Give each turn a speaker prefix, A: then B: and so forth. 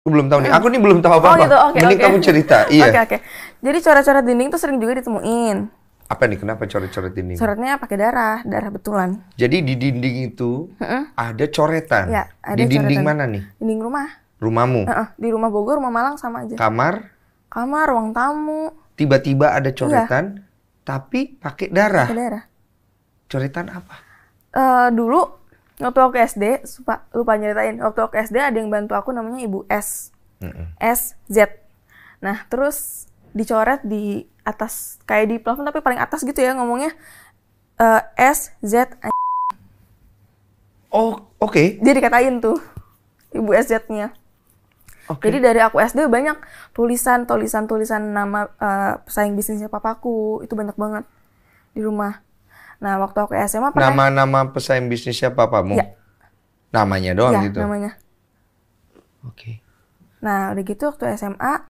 A: Aku belum tahu nih. Hmm. Aku nih belum tahu oh, apa-apa. Oh gitu. Okay, Mending okay. kamu cerita. Iya. Oke oke.
B: Okay. Jadi coret-coret dinding tuh sering juga ditemuin.
A: Apa nih? Kenapa coret-coret dinding?
B: Coretnya pakai darah, darah betulan.
A: Jadi di dinding itu uh-uh. ada coretan. Ya,
B: ada di dinding coretan. mana nih? Dinding rumah.
A: Rumahmu. Uh -uh.
B: Di rumah Bogor, rumah Malang sama aja. Kamar? Kamar, ruang tamu.
A: Tiba-tiba ada iya. coretan, iya. tapi pakai darah. Pakai darah. Coretan apa?
B: Uh, dulu waktu aku SD lupa, lupa nyeritain waktu aku SD ada yang bantu aku namanya ibu S mm mm S Z nah terus dicoret di atas kayak di plafon tapi paling atas gitu ya ngomongnya uh, S Z a- Oh oke okay. dia dikatain tuh ibu S Z nya Okay. Jadi dari aku SD banyak tulisan, tulisan, tulisan nama uh, pesaing bisnisnya papaku itu banyak banget di rumah. Nah, waktu aku SMA pernah...
C: Nama-nama pesaing bisnisnya papamu? Iya. Namanya doang ya, gitu? namanya.
B: Oke. Okay. Nah, udah gitu waktu SMA,